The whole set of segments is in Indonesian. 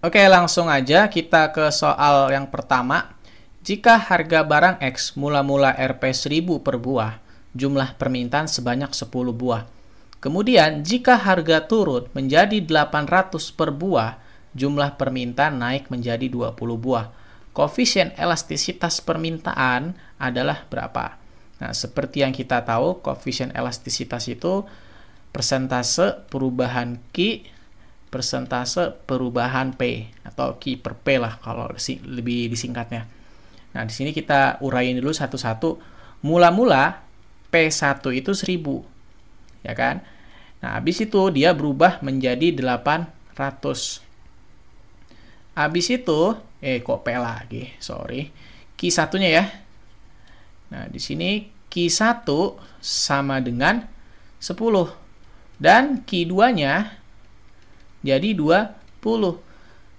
Oke, langsung aja kita ke soal yang pertama. Jika harga barang X mula-mula Rp 1000 per buah, jumlah permintaan sebanyak 10 buah. Kemudian, jika harga turun menjadi 800 per buah, jumlah permintaan naik menjadi 20 buah. Koefisien elastisitas permintaan adalah berapa? Nah, seperti yang kita tahu, koefisien elastisitas itu persentase perubahan Q persentase perubahan P atau Q per P lah kalau lebih disingkatnya. Nah, di sini kita uraiin dulu satu-satu. Mula-mula P1 itu 1000. Ya kan? Nah, habis itu dia berubah menjadi 800. Habis itu, eh kok P lagi, sorry. Q1-nya ya. Nah, di sini Q1 sama dengan 10. Dan Q2-nya jadi 20.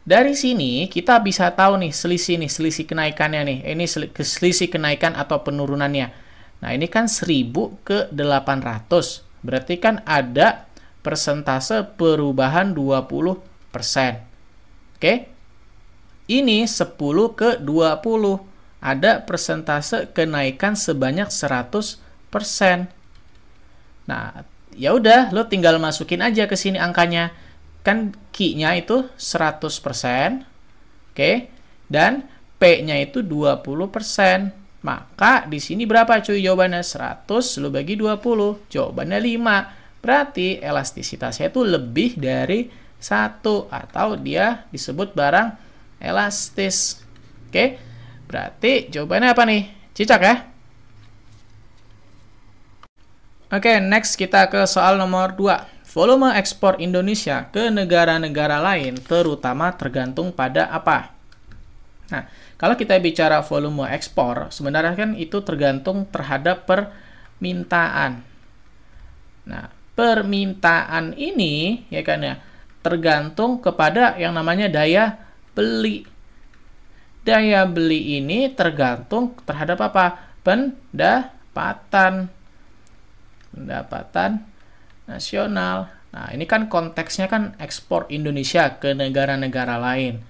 Dari sini kita bisa tahu nih selisih nih, selisih kenaikannya nih. Ini selisih kenaikan atau penurunannya. Nah, ini kan 1000 ke 800. Berarti kan ada persentase perubahan 20%. Oke? Ini 10 ke 20 ada persentase kenaikan sebanyak 100%. Nah, ya udah lo tinggal masukin aja ke sini angkanya kan key nya itu 100%, oke, okay? dan P-nya itu 20%. Maka di sini berapa cuy jawabannya? 100 lu bagi 20, jawabannya 5. Berarti elastisitasnya itu lebih dari 1 atau dia disebut barang elastis. Oke, okay? berarti jawabannya apa nih? Cicak ya? Oke, okay, next kita ke soal nomor 2. Volume ekspor Indonesia ke negara-negara lain terutama tergantung pada apa? Nah, kalau kita bicara volume ekspor, sebenarnya kan itu tergantung terhadap permintaan. Nah, permintaan ini ya kan ya tergantung kepada yang namanya daya beli. Daya beli ini tergantung terhadap apa? Pendapatan. Pendapatan nasional. Nah, ini kan konteksnya kan ekspor Indonesia ke negara-negara lain.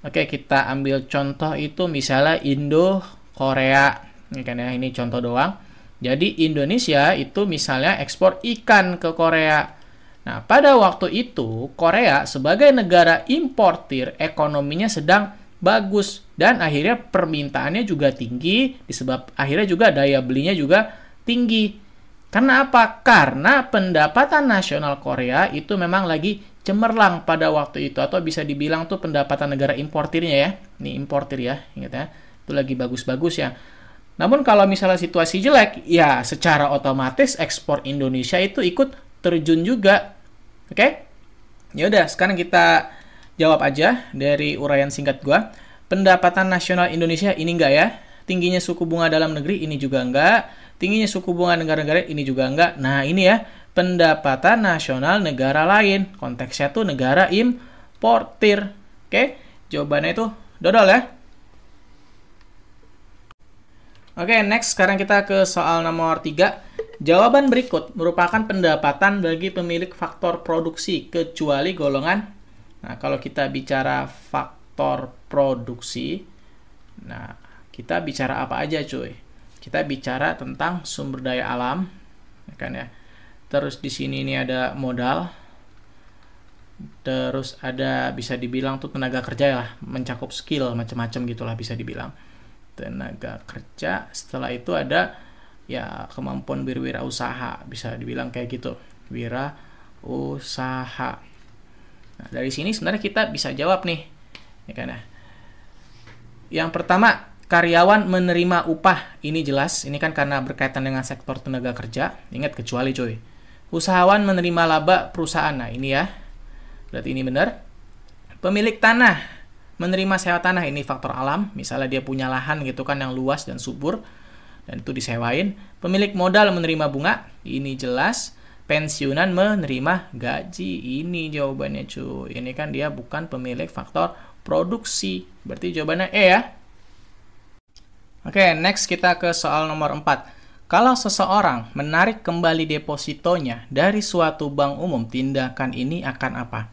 Oke, kita ambil contoh itu misalnya Indo Korea. Ini kan ya, ini contoh doang. Jadi Indonesia itu misalnya ekspor ikan ke Korea. Nah, pada waktu itu Korea sebagai negara importir ekonominya sedang bagus dan akhirnya permintaannya juga tinggi disebab akhirnya juga daya belinya juga tinggi. Karena apa? Karena pendapatan nasional Korea itu memang lagi cemerlang pada waktu itu atau bisa dibilang tuh pendapatan negara importirnya ya. Ini importir ya, ingat ya. Itu lagi bagus-bagus ya. Namun kalau misalnya situasi jelek, ya secara otomatis ekspor Indonesia itu ikut terjun juga. Oke? Okay? Ya udah, sekarang kita jawab aja dari uraian singkat gua. Pendapatan nasional Indonesia ini enggak ya? Tingginya suku bunga dalam negeri ini juga enggak Tingginya suku bunga negara-negara ini juga enggak. Nah, ini ya, pendapatan nasional negara lain. Konteksnya tuh negara importir. Oke, jawabannya itu dodol ya. Oke, next sekarang kita ke soal nomor 3. Jawaban berikut merupakan pendapatan bagi pemilik faktor produksi kecuali golongan. Nah, kalau kita bicara faktor produksi, nah kita bicara apa aja cuy? kita bicara tentang sumber daya alam, ya kan ya. Terus di sini ini ada modal. Terus ada bisa dibilang tuh tenaga kerja ya, mencakup skill macam-macam gitulah bisa dibilang. Tenaga kerja, setelah itu ada ya kemampuan berwirausaha, bisa dibilang kayak gitu. Wira usaha. Nah, dari sini sebenarnya kita bisa jawab nih, ya kan ya. Yang pertama karyawan menerima upah ini jelas ini kan karena berkaitan dengan sektor tenaga kerja ingat kecuali coy usahawan menerima laba perusahaan nah ini ya berarti ini benar pemilik tanah menerima sewa tanah ini faktor alam misalnya dia punya lahan gitu kan yang luas dan subur dan itu disewain pemilik modal menerima bunga ini jelas pensiunan menerima gaji ini jawabannya cuy ini kan dia bukan pemilik faktor produksi berarti jawabannya E ya Oke, okay, next kita ke soal nomor 4. Kalau seseorang menarik kembali depositonya dari suatu bank umum, tindakan ini akan apa?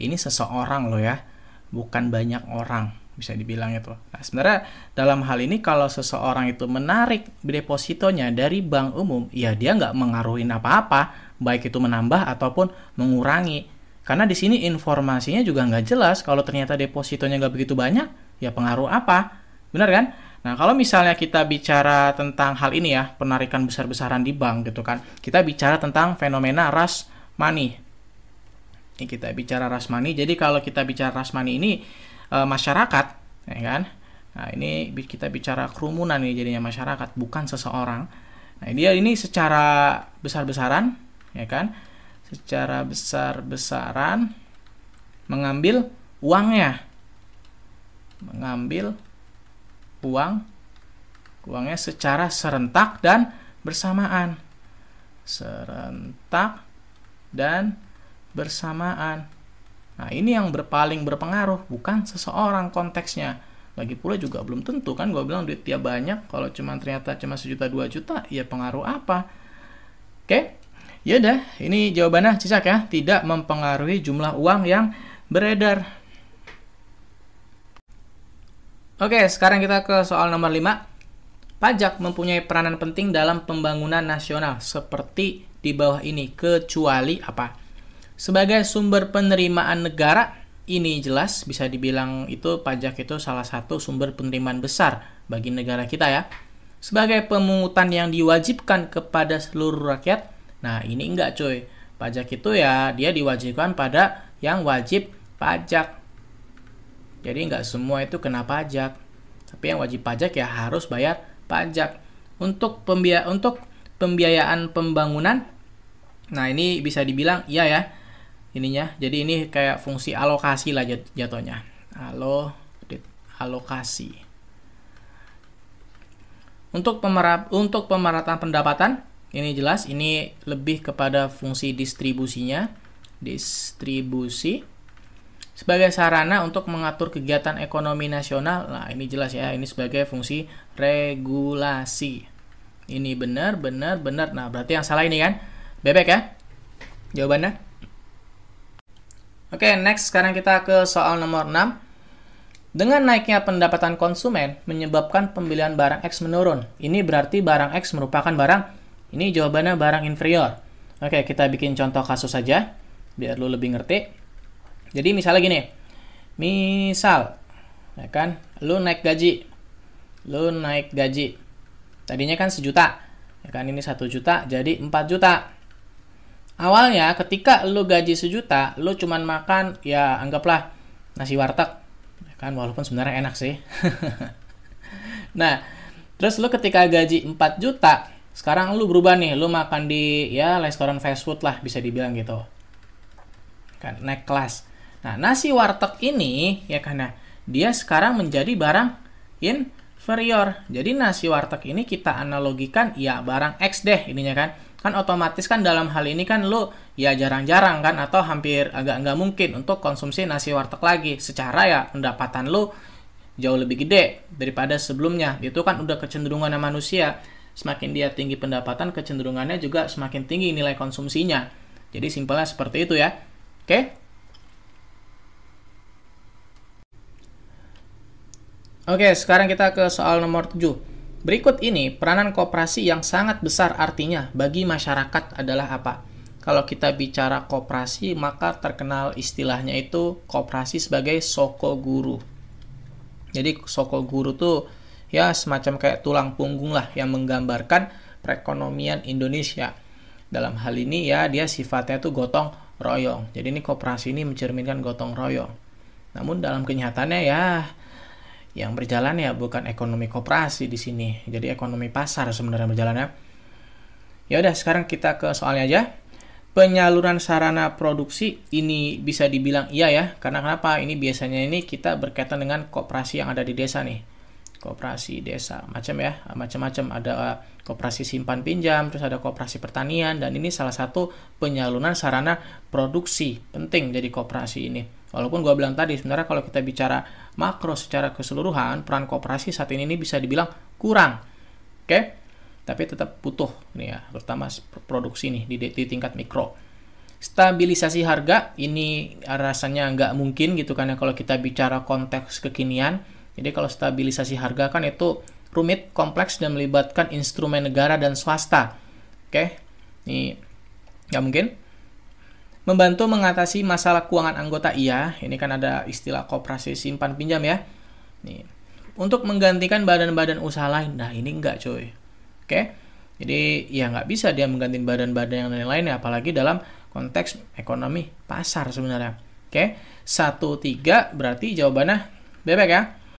Ini seseorang loh ya, bukan banyak orang bisa dibilang itu. Nah, sebenarnya dalam hal ini kalau seseorang itu menarik depositonya dari bank umum, ya dia nggak mengaruhi apa-apa, baik itu menambah ataupun mengurangi. Karena di sini informasinya juga nggak jelas, kalau ternyata depositonya nggak begitu banyak, ya pengaruh apa? Benar kan? Nah, kalau misalnya kita bicara tentang hal ini ya, penarikan besar-besaran di bank gitu kan. Kita bicara tentang fenomena ras money. Ini kita bicara ras money. Jadi kalau kita bicara ras money ini e, masyarakat, ya kan? Nah, ini kita bicara kerumunan nih jadinya masyarakat, bukan seseorang. Nah, dia ini secara besar-besaran, ya kan? Secara besar-besaran mengambil uangnya. Mengambil uang, uangnya secara serentak dan bersamaan. Serentak dan bersamaan. Nah, ini yang berpaling berpengaruh, bukan seseorang konteksnya. Lagi pula juga belum tentu kan gue bilang duit dia banyak, kalau cuma ternyata cuma sejuta dua juta, ya pengaruh apa? Oke, ya yaudah, ini jawabannya cicak ya, tidak mempengaruhi jumlah uang yang beredar. Oke, sekarang kita ke soal nomor 5. Pajak mempunyai peranan penting dalam pembangunan nasional seperti di bawah ini, kecuali apa? Sebagai sumber penerimaan negara, ini jelas bisa dibilang itu pajak itu salah satu sumber penerimaan besar bagi negara kita ya. Sebagai pemungutan yang diwajibkan kepada seluruh rakyat, nah ini enggak coy. Pajak itu ya dia diwajibkan pada yang wajib pajak jadi nggak semua itu kena pajak. Tapi yang wajib pajak ya harus bayar pajak. Untuk pembia untuk pembiayaan pembangunan, nah ini bisa dibilang iya ya ininya. Jadi ini kayak fungsi alokasi lah jat jatuhnya. Alo alokasi. Untuk pemerap untuk pemerataan pendapatan ini jelas ini lebih kepada fungsi distribusinya distribusi sebagai sarana untuk mengatur kegiatan ekonomi nasional. Nah, ini jelas ya, ini sebagai fungsi regulasi. Ini benar, benar, benar. Nah, berarti yang salah ini kan bebek ya? Jawabannya? Oke, okay, next sekarang kita ke soal nomor 6. Dengan naiknya pendapatan konsumen menyebabkan pembelian barang X menurun. Ini berarti barang X merupakan barang ini jawabannya barang inferior. Oke, kita bikin contoh kasus saja biar lu lebih ngerti. Jadi misalnya gini, misal, ya kan, lu naik gaji, lu naik gaji, tadinya kan sejuta, ya kan ini satu juta jadi 4 juta. Awalnya ketika lu gaji sejuta, lu cuman makan ya anggaplah nasi warteg, ya kan walaupun sebenarnya enak sih. nah, terus lu ketika gaji 4 juta, sekarang lu berubah nih, lu makan di ya restoran fast food lah bisa dibilang gitu. Kan naik kelas. Nah, nasi warteg ini ya karena dia sekarang menjadi barang inferior. Jadi nasi warteg ini kita analogikan ya barang X deh ininya kan. Kan otomatis kan dalam hal ini kan lu ya jarang-jarang kan atau hampir agak nggak mungkin untuk konsumsi nasi warteg lagi. Secara ya pendapatan lu jauh lebih gede daripada sebelumnya. Itu kan udah kecenderungannya manusia. Semakin dia tinggi pendapatan, kecenderungannya juga semakin tinggi nilai konsumsinya. Jadi simpelnya seperti itu ya. Oke? Okay? Oke, sekarang kita ke soal nomor 7. Berikut ini peranan koperasi yang sangat besar artinya bagi masyarakat adalah apa? Kalau kita bicara koperasi, maka terkenal istilahnya itu koperasi sebagai soko guru. Jadi soko guru tuh ya semacam kayak tulang punggung lah yang menggambarkan perekonomian Indonesia. Dalam hal ini ya dia sifatnya tuh gotong royong. Jadi ini koperasi ini mencerminkan gotong royong. Namun dalam kenyataannya ya yang berjalan ya bukan ekonomi koperasi di sini. Jadi ekonomi pasar sebenarnya berjalan ya. ya udah sekarang kita ke soalnya aja. Penyaluran sarana produksi ini bisa dibilang iya ya. Karena kenapa? Ini biasanya ini kita berkaitan dengan koperasi yang ada di desa nih. Koperasi desa macam ya, macam-macam ada uh, koperasi simpan pinjam, terus ada koperasi pertanian dan ini salah satu penyaluran sarana produksi penting jadi koperasi ini. Walaupun gua bilang tadi sebenarnya kalau kita bicara makro secara keseluruhan, peran kooperasi saat ini ini bisa dibilang kurang. Oke? Okay? Tapi tetap butuh nih ya, terutama produksi nih di, di tingkat mikro. Stabilisasi harga ini rasanya nggak mungkin gitu kan ya kalau kita bicara konteks kekinian. Jadi kalau stabilisasi harga kan itu rumit, kompleks dan melibatkan instrumen negara dan swasta. Oke? Okay? Ini nggak mungkin membantu mengatasi masalah keuangan anggota iya ini kan ada istilah koperasi simpan pinjam ya nih untuk menggantikan badan-badan usaha lain nah ini enggak coy oke jadi ya nggak bisa dia menggantikan badan-badan yang lain-lain apalagi dalam konteks ekonomi pasar sebenarnya oke okay? satu tiga berarti jawabannya bebek ya